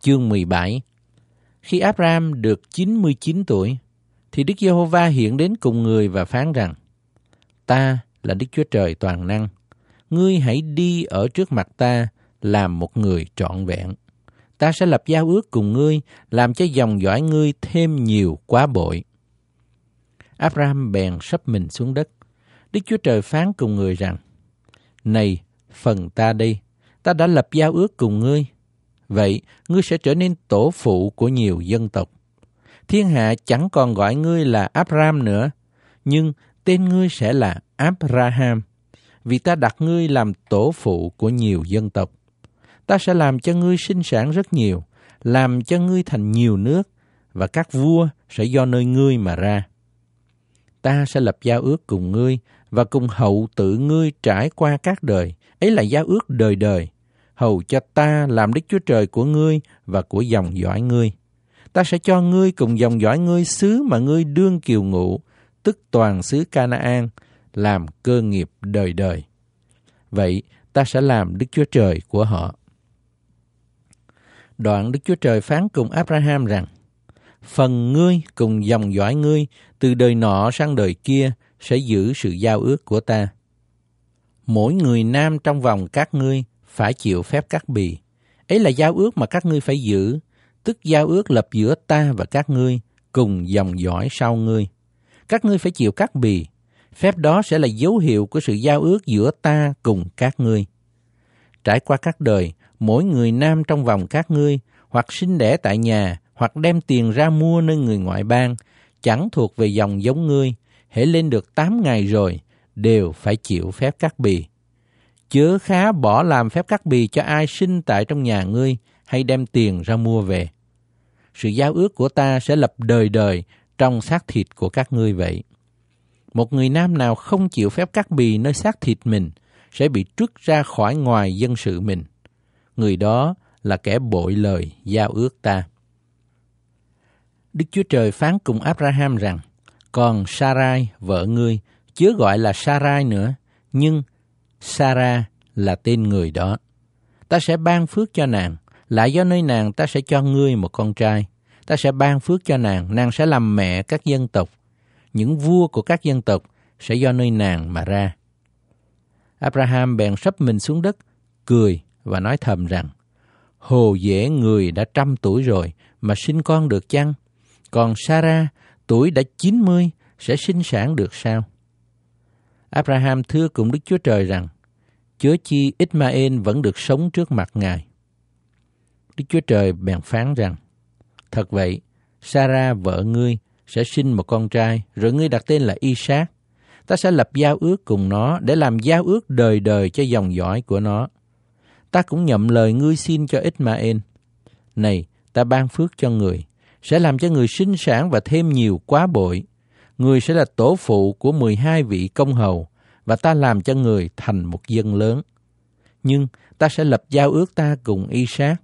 chương 17 Khi Abram được 99 tuổi, thì Đức Giê-hô-va hiện đến cùng người và phán rằng, Ta là Đức Chúa Trời toàn năng, ngươi hãy đi ở trước mặt ta làm một người trọn vẹn. Ta sẽ lập giao ước cùng ngươi, làm cho dòng dõi ngươi thêm nhiều quá bội. Abram bèn sắp mình xuống đất. Đức Chúa Trời phán cùng người rằng, Này, phần ta đi, ta đã lập giao ước cùng ngươi, vậy ngươi sẽ trở nên tổ phụ của nhiều dân tộc. Thiên hạ chẳng còn gọi ngươi là Abram nữa, nhưng tên ngươi sẽ là Abraham, vì ta đặt ngươi làm tổ phụ của nhiều dân tộc. Ta sẽ làm cho ngươi sinh sản rất nhiều, làm cho ngươi thành nhiều nước, và các vua sẽ do nơi ngươi mà ra. Ta sẽ lập giao ước cùng ngươi và cùng hậu tự ngươi trải qua các đời, ấy là giao ước đời đời – hầu cho ta làm Đức Chúa Trời của ngươi và của dòng dõi ngươi. Ta sẽ cho ngươi cùng dòng dõi ngươi xứ mà ngươi đương kiều ngụ, tức toàn xứ Canaan, làm cơ nghiệp đời đời. Vậy ta sẽ làm Đức Chúa Trời của họ. Đoạn Đức Chúa Trời phán cùng Abraham rằng, Phần ngươi cùng dòng dõi ngươi từ đời nọ sang đời kia sẽ giữ sự giao ước của ta. Mỗi người nam trong vòng các ngươi phải chịu phép cắt bì. Ấy là giao ước mà các ngươi phải giữ, tức giao ước lập giữa ta và các ngươi, cùng dòng dõi sau ngươi. Các ngươi phải chịu cắt bì, phép đó sẽ là dấu hiệu của sự giao ước giữa ta cùng các ngươi. Trải qua các đời, mỗi người nam trong vòng các ngươi, hoặc sinh đẻ tại nhà, hoặc đem tiền ra mua nơi người ngoại bang, chẳng thuộc về dòng giống ngươi, hễ lên được tám ngày rồi, đều phải chịu phép cắt bì chớ khá bỏ làm phép cắt bì cho ai sinh tại trong nhà ngươi hay đem tiền ra mua về. Sự giao ước của ta sẽ lập đời đời trong xác thịt của các ngươi vậy. Một người nam nào không chịu phép cắt bì nơi xác thịt mình sẽ bị trút ra khỏi ngoài dân sự mình. Người đó là kẻ bội lời giao ước ta. Đức Chúa Trời phán cùng Abraham rằng, còn Sarai, vợ ngươi, chớ gọi là Sarai nữa, nhưng Sarah là tên người đó. Ta sẽ ban phước cho nàng, lại do nơi nàng ta sẽ cho ngươi một con trai. Ta sẽ ban phước cho nàng, nàng sẽ làm mẹ các dân tộc. Những vua của các dân tộc sẽ do nơi nàng mà ra. Abraham bèn sắp mình xuống đất, cười và nói thầm rằng, Hồ dễ người đã trăm tuổi rồi mà sinh con được chăng? Còn Sarah, tuổi đã chín mươi, sẽ sinh sản được sao? Abraham thưa cùng Đức Chúa Trời rằng, Chúa chi Ismael vẫn được sống trước mặt Ngài. Đức Chúa Trời bèn phán rằng, Thật vậy, Sarah vợ ngươi sẽ sinh một con trai, rồi ngươi đặt tên là Isaac. Ta sẽ lập giao ước cùng nó để làm giao ước đời đời cho dòng dõi của nó. Ta cũng nhậm lời ngươi xin cho Ismael. Này, ta ban phước cho người, sẽ làm cho người sinh sản và thêm nhiều quá bội, người sẽ là tổ phụ của 12 vị công hầu và ta làm cho người thành một dân lớn. Nhưng ta sẽ lập giao ước ta cùng Isaac.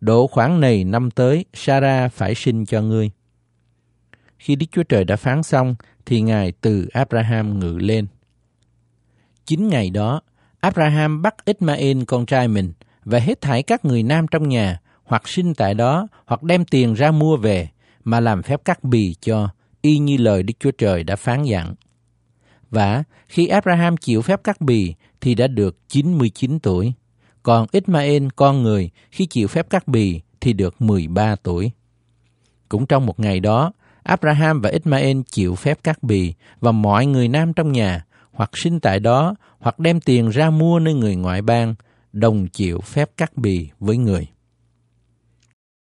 Độ khoảng này năm tới, Sarah phải sinh cho ngươi. Khi Đức Chúa Trời đã phán xong, thì Ngài từ Abraham ngự lên. Chính ngày đó, Abraham bắt Ismael con trai mình và hết thảy các người nam trong nhà hoặc sinh tại đó hoặc đem tiền ra mua về mà làm phép cắt bì cho y như lời Đức Chúa Trời đã phán dặn. Và khi Abraham chịu phép cắt bì thì đã được 99 tuổi, còn Ismael con người khi chịu phép cắt bì thì được 13 tuổi. Cũng trong một ngày đó, Abraham và Ismael chịu phép cắt bì và mọi người nam trong nhà hoặc sinh tại đó hoặc đem tiền ra mua nơi người ngoại bang đồng chịu phép cắt bì với người.